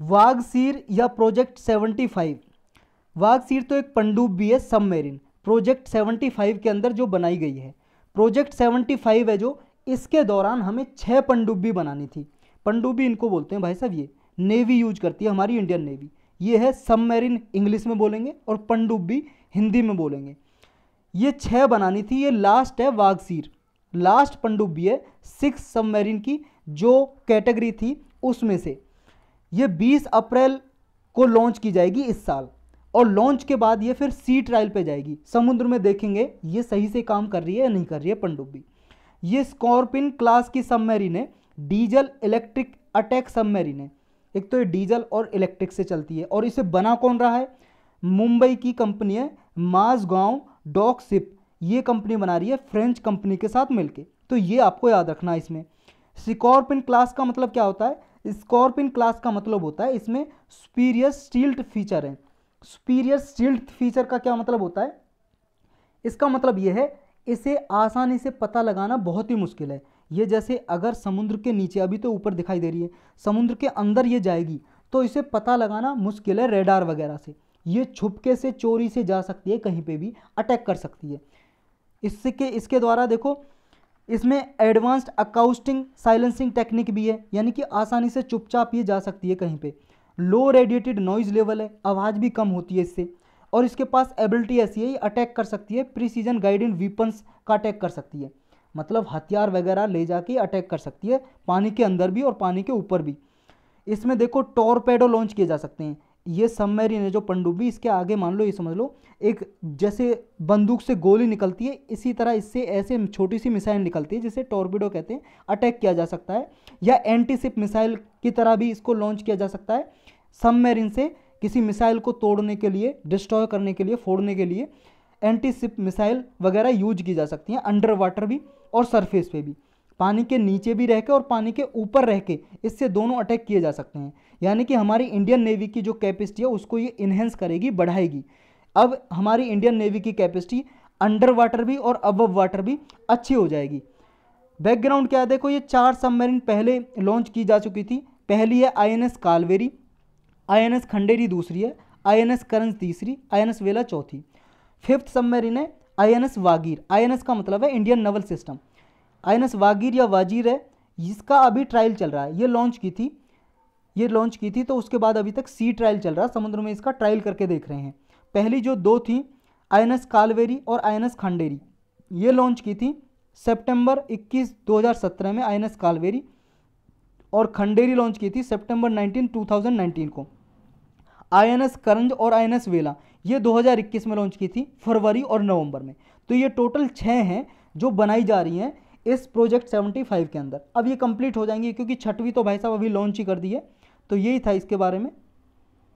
सीर या प्रोजेक्ट 75 वाघसीर तो एक पंडुबी है सबमेरिन प्रोजेक्ट 75 के अंदर जो बनाई गई है प्रोजेक्ट 75 है जो इसके दौरान हमें छः पनडुब्बी बनानी थी पनडुब्बी इनको बोलते हैं भाई साहब ये नेवी यूज करती है हमारी इंडियन नेवी ये है सबमेरिन इंग्लिश में बोलेंगे और पनडुब्बी हिंदी में बोलेंगे ये छः बनानी थी ये लास्ट है सीर लास्ट पनडुब्बी है सिक्स सबमेरिन की जो कैटेगरी थी उसमें से ये 20 अप्रैल को लॉन्च की जाएगी इस साल और लॉन्च के बाद ये फिर सी ट्रायल पे जाएगी समुद्र में देखेंगे ये सही से काम कर रही है या नहीं कर रही है पनडुब्बी ये स्कॉर्पिन क्लास की सबमेरीन है डीजल इलेक्ट्रिक अटैक सबमेरीन है एक तो ये डीजल और इलेक्ट्रिक से चलती है और इसे बना कौन रहा है मुंबई की कंपनी है माजगांव डॉक सिप ये कंपनी बना रही है फ्रेंच कंपनी के साथ मिलके तो ये आपको याद रखना है इसमें सिकॉर्पिन क्लास का मतलब क्या होता है स्कॉर्पिन क्लास का मतलब होता है इसमें सुपीरियर स्टील्ड फीचर है सुपीरियर स्टील्ड फीचर का क्या मतलब होता है इसका मतलब यह है इसे आसानी से पता लगाना बहुत ही मुश्किल है ये जैसे अगर समुद्र के नीचे अभी तो ऊपर दिखाई दे रही है समुद्र के अंदर ये जाएगी तो इसे पता लगाना मुश्किल है रेडार वगैरह से ये छुपके से चोरी से जा सकती है कहीं पे भी अटैक कर सकती है इससे इसके द्वारा देखो इसमें एडवांस्ड अकाउस्टिंग साइलेंसिंग टेक्निक भी है यानी कि आसानी से चुपचाप ये जा सकती है कहीं पे लो रेडिएटेड नॉइज लेवल है आवाज़ भी कम होती है इससे और इसके पास एबिलिटी ऐसी है ये अटैक कर सकती है प्रिसीजन गाइडेड वीपन्स का अटैक कर सकती है मतलब हथियार वगैरह ले जाके अटैक कर सकती है पानी के अंदर भी और पानी के ऊपर भी इसमें देखो टॉरपेडो लॉन्च किए जा सकते हैं ये सबमेरिन है जो पंडुबी इसके आगे मान लो ये समझ लो एक जैसे बंदूक से गोली निकलती है इसी तरह इससे ऐसे छोटी सी मिसाइल निकलती है जिसे टॉर्बिडो कहते हैं अटैक किया जा सकता है या एंटीसिप मिसाइल की तरह भी इसको लॉन्च किया जा सकता है सबमरीन से किसी मिसाइल को तोड़ने के लिए डिस्ट्रॉय करने के लिए फोड़ने के लिए एंटीसिप मिसाइल वगैरह यूज की जा सकती हैं अंडर वाटर भी और सरफेस पे भी पानी के नीचे भी रह के और पानी के ऊपर रह के इससे दोनों अटैक किए जा सकते हैं यानी कि हमारी इंडियन नेवी की जो कैपेसिटी है उसको ये इन्हेंस करेगी बढ़ाएगी अब हमारी इंडियन नेवी की कैपेसिटी अंडर वाटर भी और अब वाटर भी अच्छी हो जाएगी बैकग्राउंड क्या है देखो ये चार सबमरीन पहले लॉन्च की जा चुकी थी पहली है आई कालवेरी आई खंडेरी दूसरी है आईएनएस करंज तीसरी आईएनएस वेला चौथी फिफ्थ सबमरीन है आईएनएस वागीर आई का मतलब है Indian naval system I N Vagir या वाजीर है इसका अभी ट्रायल चल रहा है ये लॉन्च की थी ये लॉन्च की थी तो उसके बाद अभी तक सी ट्रायल चल रहा है समुद्र में इसका ट्रायल करके देख रहे हैं पहली जो दो थी आई एन कालवेरी और आई एन खंडेरी ये लॉन्च की थी सेप्टेम्बर इक्कीस दो में आई एन कालवेरी और खंडेरी लॉन्च की थी सेप्टेम्बर नाइनटीन टू को आई एन एस करंज और आई एन एस वेला ये 2021 में लॉन्च की थी फरवरी और नवंबर में तो ये टोटल छः हैं जो बनाई जा रही हैं इस प्रोजेक्ट 75 के अंदर अब ये कंप्लीट हो जाएंगे क्योंकि छठवीं तो भाई साहब अभी लॉन्च ही कर दी है तो यही था इसके बारे में